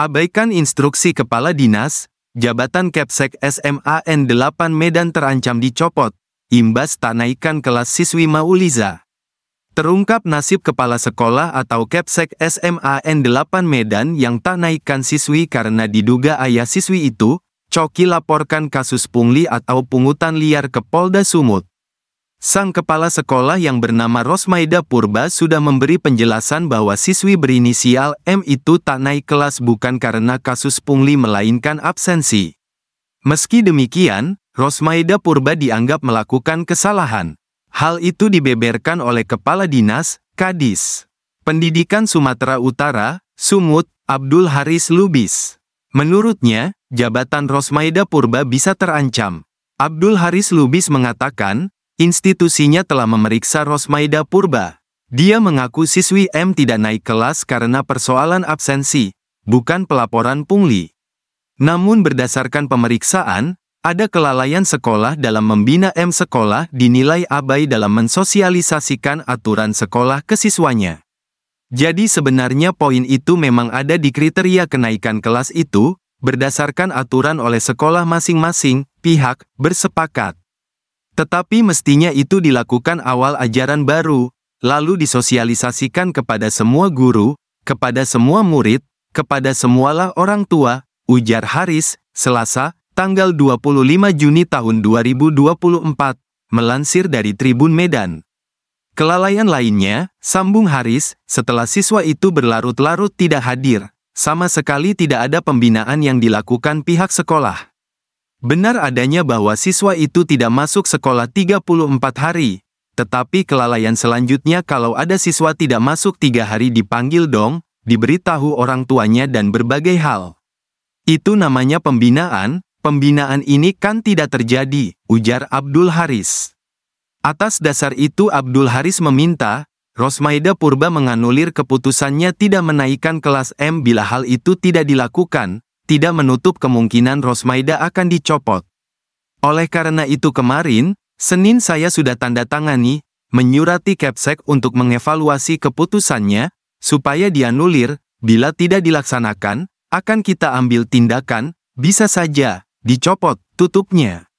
Abaikan instruksi kepala dinas, jabatan Kepsek SMA n 8 Medan terancam dicopot, imbas tanaikan kelas siswi Mauliza. Terungkap nasib kepala sekolah atau Kepsek SMA n 8 Medan yang tak naikkan siswi karena diduga ayah siswi itu, Coki laporkan kasus pungli atau pungutan liar ke Polda Sumut. Sang kepala sekolah yang bernama Rosmaida Purba sudah memberi penjelasan bahwa siswi berinisial M itu tak naik kelas bukan karena kasus pungli melainkan absensi. Meski demikian, Rosmaida Purba dianggap melakukan kesalahan. Hal itu dibeberkan oleh Kepala Dinas, Kadis. Pendidikan Sumatera Utara, Sumut, Abdul Haris Lubis. Menurutnya, jabatan Rosmaida Purba bisa terancam. Abdul Haris Lubis mengatakan, institusinya telah memeriksa Rosmaida Purba. Dia mengaku siswi M tidak naik kelas karena persoalan absensi, bukan pelaporan pungli. Namun berdasarkan pemeriksaan, ada kelalaian sekolah dalam membina M sekolah dinilai abai dalam mensosialisasikan aturan sekolah ke siswanya. Jadi sebenarnya poin itu memang ada di kriteria kenaikan kelas itu, berdasarkan aturan oleh sekolah masing-masing, pihak bersepakat. Tetapi mestinya itu dilakukan awal ajaran baru, lalu disosialisasikan kepada semua guru, kepada semua murid, kepada semualah orang tua, ujar Haris, Selasa, tanggal 25 Juni tahun 2024, melansir dari Tribun Medan. Kelalaian lainnya, sambung Haris, setelah siswa itu berlarut-larut tidak hadir, sama sekali tidak ada pembinaan yang dilakukan pihak sekolah. Benar adanya bahwa siswa itu tidak masuk sekolah 34 hari, tetapi kelalaian selanjutnya kalau ada siswa tidak masuk tiga hari dipanggil dong, diberitahu orang tuanya dan berbagai hal. Itu namanya pembinaan, pembinaan ini kan tidak terjadi, ujar Abdul Haris. Atas dasar itu Abdul Haris meminta, Rosmaida Purba menganulir keputusannya tidak menaikkan kelas M bila hal itu tidak dilakukan, tidak menutup kemungkinan Rosmaida akan dicopot. Oleh karena itu kemarin, Senin saya sudah tanda tangani, menyurati Kepsek untuk mengevaluasi keputusannya, supaya dianulir, bila tidak dilaksanakan, akan kita ambil tindakan, bisa saja, dicopot, tutupnya.